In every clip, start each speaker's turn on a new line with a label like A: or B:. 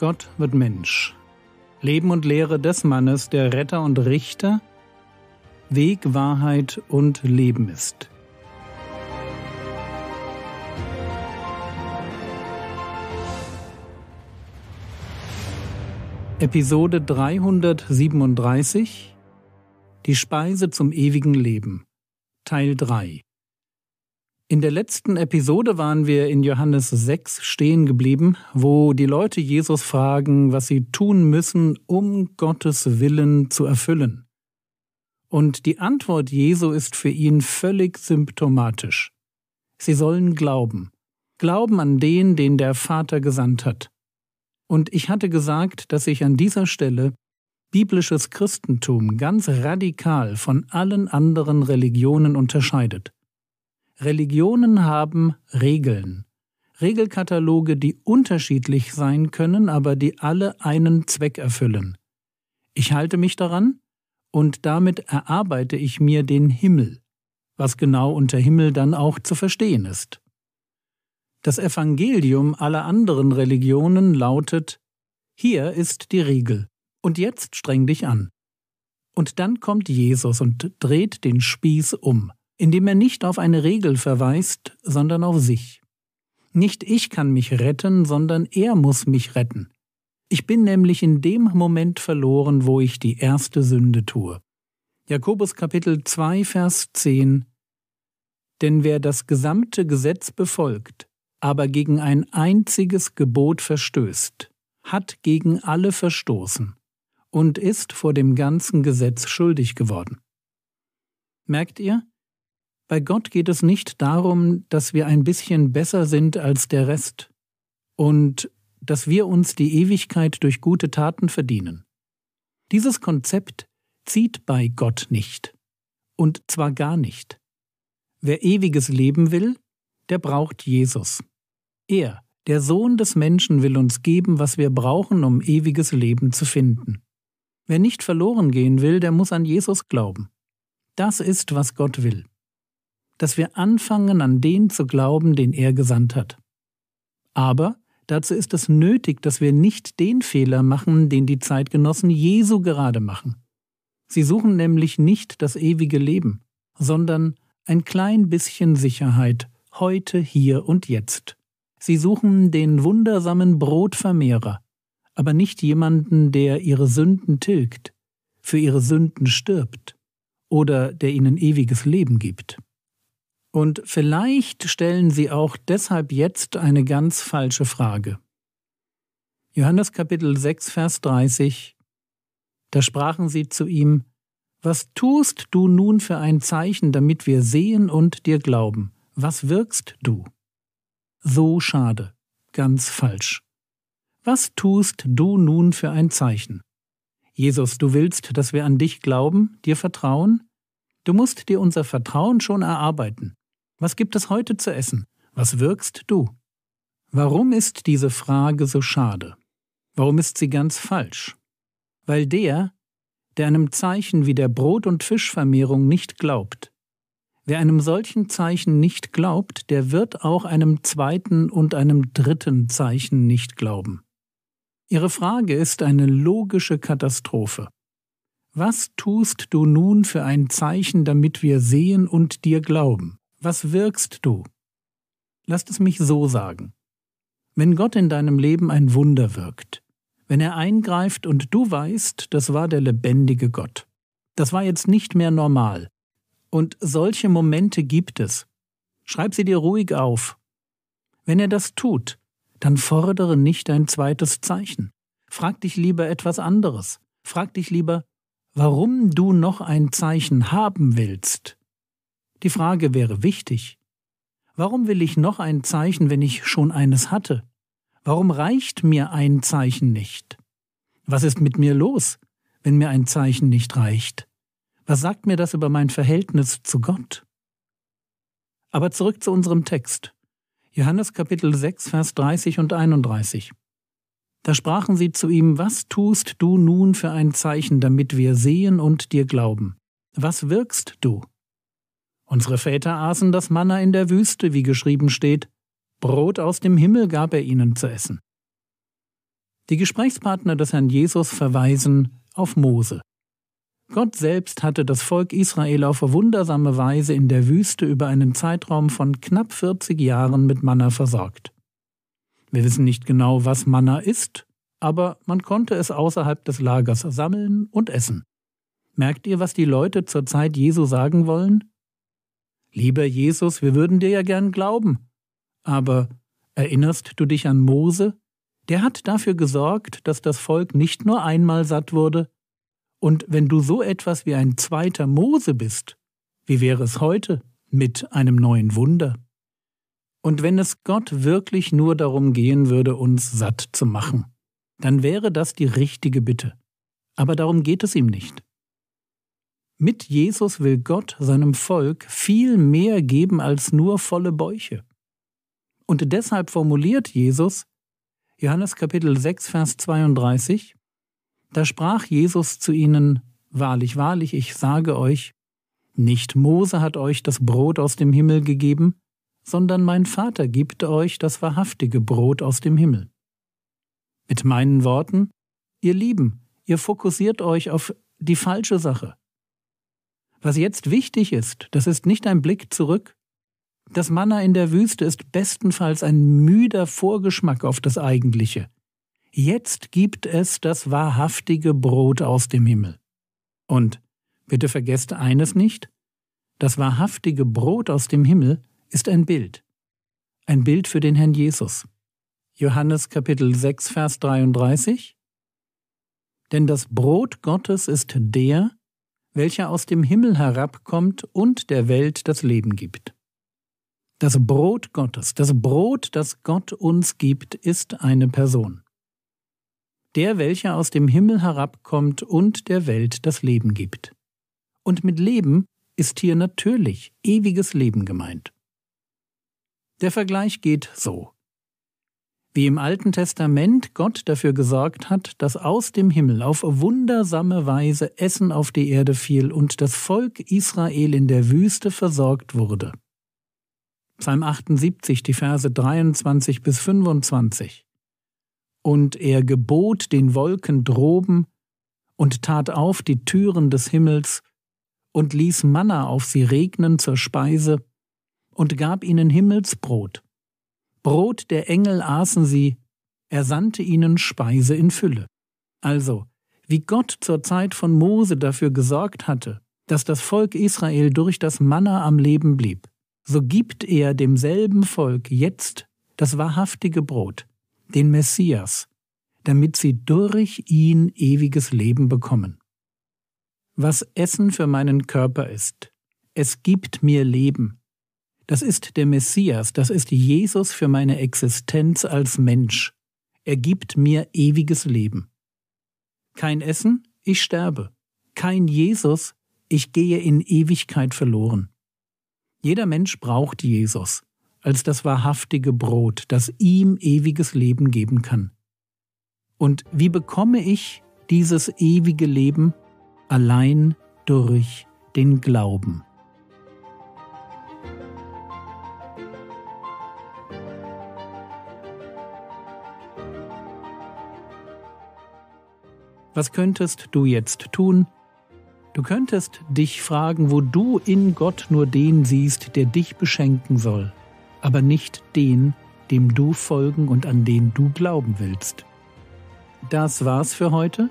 A: Gott wird Mensch. Leben und Lehre des Mannes, der Retter und Richter, Weg, Wahrheit und Leben ist. Episode 337 Die Speise zum ewigen Leben Teil 3 in der letzten Episode waren wir in Johannes 6 stehen geblieben, wo die Leute Jesus fragen, was sie tun müssen, um Gottes Willen zu erfüllen. Und die Antwort Jesu ist für ihn völlig symptomatisch. Sie sollen glauben. Glauben an den, den der Vater gesandt hat. Und ich hatte gesagt, dass ich an dieser Stelle biblisches Christentum ganz radikal von allen anderen Religionen unterscheidet. Religionen haben Regeln. Regelkataloge, die unterschiedlich sein können, aber die alle einen Zweck erfüllen. Ich halte mich daran und damit erarbeite ich mir den Himmel, was genau unter Himmel dann auch zu verstehen ist. Das Evangelium aller anderen Religionen lautet, hier ist die Regel, und jetzt streng dich an. Und dann kommt Jesus und dreht den Spieß um indem er nicht auf eine Regel verweist, sondern auf sich. Nicht ich kann mich retten, sondern er muss mich retten. Ich bin nämlich in dem Moment verloren, wo ich die erste Sünde tue. Jakobus Kapitel 2, Vers 10 Denn wer das gesamte Gesetz befolgt, aber gegen ein einziges Gebot verstößt, hat gegen alle verstoßen und ist vor dem ganzen Gesetz schuldig geworden. Merkt ihr, bei Gott geht es nicht darum, dass wir ein bisschen besser sind als der Rest und dass wir uns die Ewigkeit durch gute Taten verdienen. Dieses Konzept zieht bei Gott nicht. Und zwar gar nicht. Wer ewiges Leben will, der braucht Jesus. Er, der Sohn des Menschen, will uns geben, was wir brauchen, um ewiges Leben zu finden. Wer nicht verloren gehen will, der muss an Jesus glauben. Das ist, was Gott will dass wir anfangen, an den zu glauben, den er gesandt hat. Aber dazu ist es nötig, dass wir nicht den Fehler machen, den die Zeitgenossen Jesu gerade machen. Sie suchen nämlich nicht das ewige Leben, sondern ein klein bisschen Sicherheit, heute, hier und jetzt. Sie suchen den wundersamen Brotvermehrer, aber nicht jemanden, der ihre Sünden tilgt, für ihre Sünden stirbt oder der ihnen ewiges Leben gibt. Und vielleicht stellen sie auch deshalb jetzt eine ganz falsche Frage. Johannes Kapitel 6, Vers 30. Da sprachen sie zu ihm, Was tust du nun für ein Zeichen, damit wir sehen und dir glauben? Was wirkst du? So schade, ganz falsch. Was tust du nun für ein Zeichen? Jesus, du willst, dass wir an dich glauben, dir vertrauen? Du musst dir unser Vertrauen schon erarbeiten. Was gibt es heute zu essen? Was wirkst du? Warum ist diese Frage so schade? Warum ist sie ganz falsch? Weil der, der einem Zeichen wie der Brot- und Fischvermehrung nicht glaubt, wer einem solchen Zeichen nicht glaubt, der wird auch einem zweiten und einem dritten Zeichen nicht glauben. Ihre Frage ist eine logische Katastrophe. Was tust du nun für ein Zeichen, damit wir sehen und dir glauben? was wirkst du? Lasst es mich so sagen. Wenn Gott in deinem Leben ein Wunder wirkt, wenn er eingreift und du weißt, das war der lebendige Gott, das war jetzt nicht mehr normal. Und solche Momente gibt es. Schreib sie dir ruhig auf. Wenn er das tut, dann fordere nicht ein zweites Zeichen. Frag dich lieber etwas anderes. Frag dich lieber, warum du noch ein Zeichen haben willst. Die Frage wäre wichtig. Warum will ich noch ein Zeichen, wenn ich schon eines hatte? Warum reicht mir ein Zeichen nicht? Was ist mit mir los, wenn mir ein Zeichen nicht reicht? Was sagt mir das über mein Verhältnis zu Gott? Aber zurück zu unserem Text. Johannes Kapitel 6, Vers 30 und 31. Da sprachen sie zu ihm, was tust du nun für ein Zeichen, damit wir sehen und dir glauben? Was wirkst du? Unsere Väter aßen das Manna in der Wüste, wie geschrieben steht, Brot aus dem Himmel gab er ihnen zu essen. Die Gesprächspartner des Herrn Jesus verweisen auf Mose. Gott selbst hatte das Volk Israel auf wundersame Weise in der Wüste über einen Zeitraum von knapp 40 Jahren mit Manna versorgt. Wir wissen nicht genau, was Manna ist, aber man konnte es außerhalb des Lagers sammeln und essen. Merkt ihr, was die Leute zur Zeit Jesu sagen wollen? Lieber Jesus, wir würden dir ja gern glauben. Aber erinnerst du dich an Mose? Der hat dafür gesorgt, dass das Volk nicht nur einmal satt wurde. Und wenn du so etwas wie ein zweiter Mose bist, wie wäre es heute mit einem neuen Wunder? Und wenn es Gott wirklich nur darum gehen würde, uns satt zu machen, dann wäre das die richtige Bitte. Aber darum geht es ihm nicht. Mit Jesus will Gott seinem Volk viel mehr geben als nur volle Bäuche. Und deshalb formuliert Jesus Johannes Kapitel 6, Vers 32, da sprach Jesus zu ihnen, Wahrlich, wahrlich, ich sage euch, nicht Mose hat euch das Brot aus dem Himmel gegeben, sondern mein Vater gibt euch das wahrhaftige Brot aus dem Himmel. Mit meinen Worten, ihr Lieben, ihr fokussiert euch auf die falsche Sache. Was jetzt wichtig ist, das ist nicht ein Blick zurück. Das Manna in der Wüste ist bestenfalls ein müder Vorgeschmack auf das Eigentliche. Jetzt gibt es das wahrhaftige Brot aus dem Himmel. Und bitte vergesst eines nicht, das wahrhaftige Brot aus dem Himmel ist ein Bild. Ein Bild für den Herrn Jesus. Johannes Kapitel 6, Vers 33. Denn das Brot Gottes ist der, welcher aus dem Himmel herabkommt und der Welt das Leben gibt. Das Brot Gottes, das Brot, das Gott uns gibt, ist eine Person. Der, welcher aus dem Himmel herabkommt und der Welt das Leben gibt. Und mit Leben ist hier natürlich ewiges Leben gemeint. Der Vergleich geht so wie im Alten Testament Gott dafür gesorgt hat, dass aus dem Himmel auf wundersame Weise Essen auf die Erde fiel und das Volk Israel in der Wüste versorgt wurde. Psalm 78, die Verse 23 bis 25. Und er gebot den Wolken droben und tat auf die Türen des Himmels und ließ Manna auf sie regnen zur Speise und gab ihnen Himmelsbrot Brot der Engel aßen sie, er sandte ihnen Speise in Fülle. Also, wie Gott zur Zeit von Mose dafür gesorgt hatte, dass das Volk Israel durch das Manna am Leben blieb, so gibt er demselben Volk jetzt das wahrhaftige Brot, den Messias, damit sie durch ihn ewiges Leben bekommen. Was Essen für meinen Körper ist, es gibt mir Leben, das ist der Messias, das ist Jesus für meine Existenz als Mensch. Er gibt mir ewiges Leben. Kein Essen, ich sterbe. Kein Jesus, ich gehe in Ewigkeit verloren. Jeder Mensch braucht Jesus als das wahrhaftige Brot, das ihm ewiges Leben geben kann. Und wie bekomme ich dieses ewige Leben? Allein durch den Glauben. Was könntest du jetzt tun? Du könntest dich fragen, wo du in Gott nur den siehst, der dich beschenken soll, aber nicht den, dem du folgen und an den du glauben willst. Das war's für heute.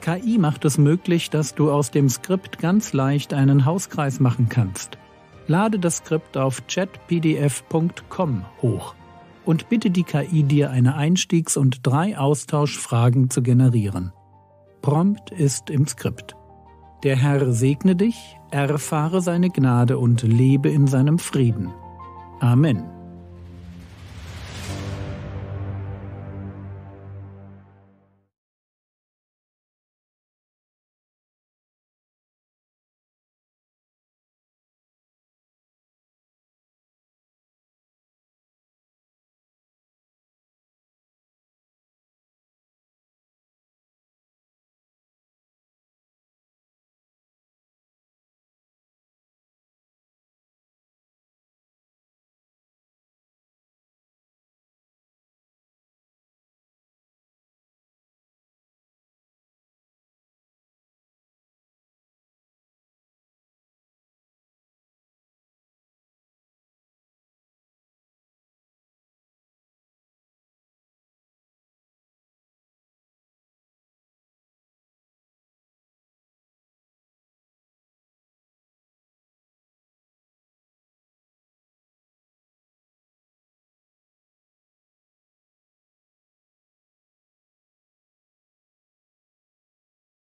A: KI macht es möglich, dass du aus dem Skript ganz leicht einen Hauskreis machen kannst. Lade das Skript auf chatpdf.com hoch und bitte die KI dir eine Einstiegs- und drei Austauschfragen zu generieren. Prompt ist im Skript. Der Herr segne dich, erfahre seine Gnade und lebe in seinem Frieden. Amen.